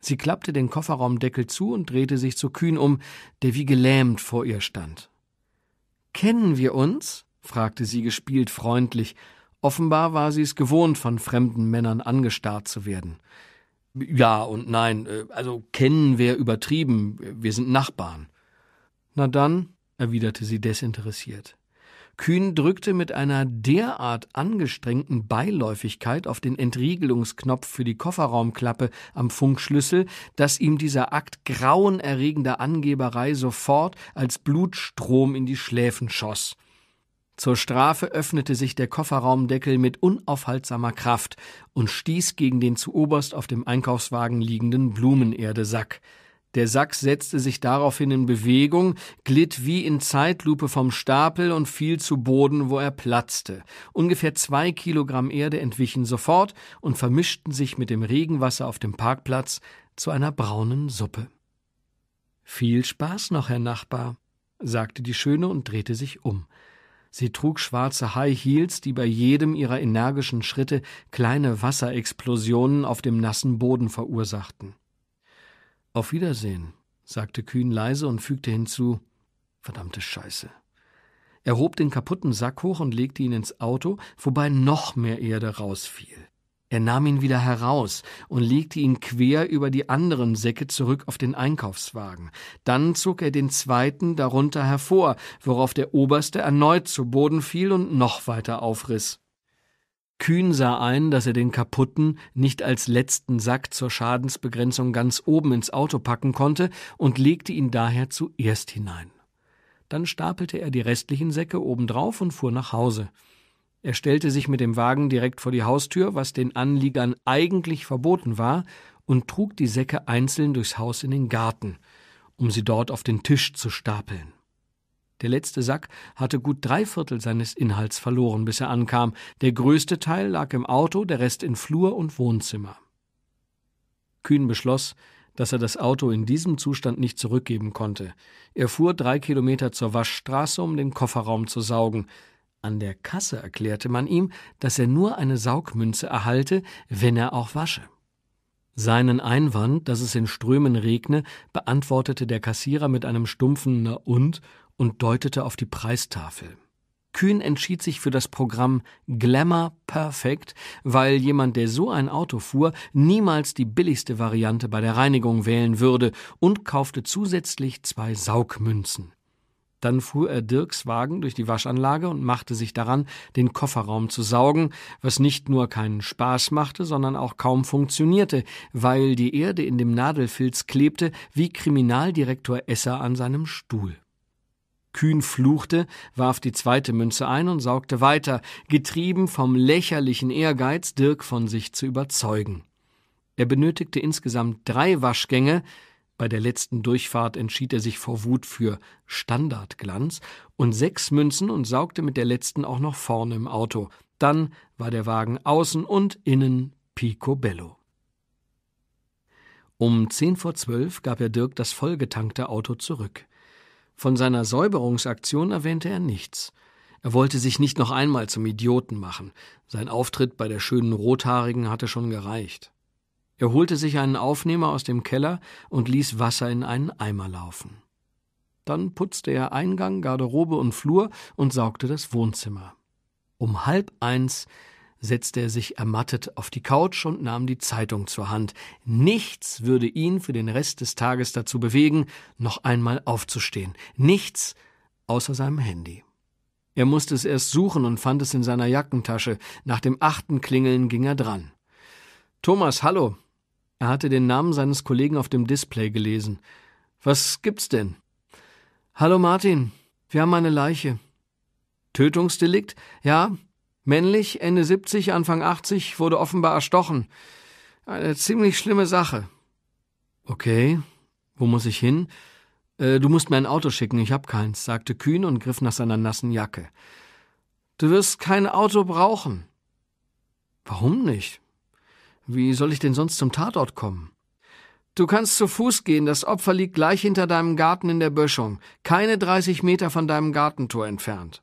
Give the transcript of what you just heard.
Sie klappte den Kofferraumdeckel zu und drehte sich zu Kühn um, der wie gelähmt vor ihr stand. Kennen wir uns? fragte sie gespielt freundlich. Offenbar war sie es gewohnt, von fremden Männern angestarrt zu werden. Ja und nein, äh, also kennen wir übertrieben, wir sind Nachbarn. Na dann, erwiderte sie desinteressiert. Kühn drückte mit einer derart angestrengten Beiläufigkeit auf den Entriegelungsknopf für die Kofferraumklappe am Funkschlüssel, dass ihm dieser Akt grauenerregender Angeberei sofort als Blutstrom in die Schläfen schoss. Zur Strafe öffnete sich der Kofferraumdeckel mit unaufhaltsamer Kraft und stieß gegen den zuoberst auf dem Einkaufswagen liegenden Blumenerdesack. Der Sack setzte sich daraufhin in Bewegung, glitt wie in Zeitlupe vom Stapel und fiel zu Boden, wo er platzte. Ungefähr zwei Kilogramm Erde entwichen sofort und vermischten sich mit dem Regenwasser auf dem Parkplatz zu einer braunen Suppe. Viel Spaß noch, Herr Nachbar, sagte die Schöne und drehte sich um. Sie trug schwarze High Heels, die bei jedem ihrer energischen Schritte kleine Wasserexplosionen auf dem nassen Boden verursachten. Auf Wiedersehen, sagte Kühn leise und fügte hinzu Verdammte Scheiße. Er hob den kaputten Sack hoch und legte ihn ins Auto, wobei noch mehr Erde rausfiel. Er nahm ihn wieder heraus und legte ihn quer über die anderen Säcke zurück auf den Einkaufswagen. Dann zog er den zweiten darunter hervor, worauf der oberste erneut zu Boden fiel und noch weiter aufriss. Kühn sah ein, dass er den kaputten nicht als letzten Sack zur Schadensbegrenzung ganz oben ins Auto packen konnte und legte ihn daher zuerst hinein. Dann stapelte er die restlichen Säcke obendrauf und fuhr nach Hause. Er stellte sich mit dem Wagen direkt vor die Haustür, was den Anliegern eigentlich verboten war, und trug die Säcke einzeln durchs Haus in den Garten, um sie dort auf den Tisch zu stapeln. Der letzte Sack hatte gut drei Viertel seines Inhalts verloren, bis er ankam. Der größte Teil lag im Auto, der Rest in Flur und Wohnzimmer. Kühn beschloss, dass er das Auto in diesem Zustand nicht zurückgeben konnte. Er fuhr drei Kilometer zur Waschstraße, um den Kofferraum zu saugen. An der Kasse erklärte man ihm, dass er nur eine Saugmünze erhalte, wenn er auch wasche. Seinen Einwand, dass es in Strömen regne, beantwortete der Kassierer mit einem stumpfen Na und und deutete auf die Preistafel. Kühn entschied sich für das Programm Glamour Perfect, weil jemand, der so ein Auto fuhr, niemals die billigste Variante bei der Reinigung wählen würde und kaufte zusätzlich zwei Saugmünzen. Dann fuhr er Dirks Wagen durch die Waschanlage und machte sich daran, den Kofferraum zu saugen, was nicht nur keinen Spaß machte, sondern auch kaum funktionierte, weil die Erde in dem Nadelfilz klebte, wie Kriminaldirektor Esser an seinem Stuhl. Kühn fluchte, warf die zweite Münze ein und saugte weiter, getrieben vom lächerlichen Ehrgeiz, Dirk von sich zu überzeugen. Er benötigte insgesamt drei Waschgänge, bei der letzten Durchfahrt entschied er sich vor Wut für Standardglanz und sechs Münzen und saugte mit der letzten auch noch vorne im Auto. Dann war der Wagen außen und innen picobello. Um zehn vor zwölf gab er Dirk das vollgetankte Auto zurück. Von seiner Säuberungsaktion erwähnte er nichts. Er wollte sich nicht noch einmal zum Idioten machen. Sein Auftritt bei der schönen Rothaarigen hatte schon gereicht. Er holte sich einen Aufnehmer aus dem Keller und ließ Wasser in einen Eimer laufen. Dann putzte er Eingang, Garderobe und Flur und saugte das Wohnzimmer. Um halb eins setzte er sich ermattet auf die Couch und nahm die Zeitung zur Hand. Nichts würde ihn für den Rest des Tages dazu bewegen, noch einmal aufzustehen. Nichts außer seinem Handy. Er musste es erst suchen und fand es in seiner Jackentasche. Nach dem achten Klingeln ging er dran. Thomas, hallo. Er hatte den Namen seines Kollegen auf dem Display gelesen. Was gibt's denn? Hallo Martin, wir haben eine Leiche. Tötungsdelikt? Ja, Männlich, Ende 70, Anfang 80, wurde offenbar erstochen. Eine ziemlich schlimme Sache. Okay, wo muss ich hin? Äh, du musst mir ein Auto schicken, ich hab keins, sagte Kühn und griff nach seiner nassen Jacke. Du wirst kein Auto brauchen. Warum nicht? Wie soll ich denn sonst zum Tatort kommen? Du kannst zu Fuß gehen, das Opfer liegt gleich hinter deinem Garten in der Böschung, keine 30 Meter von deinem Gartentor entfernt.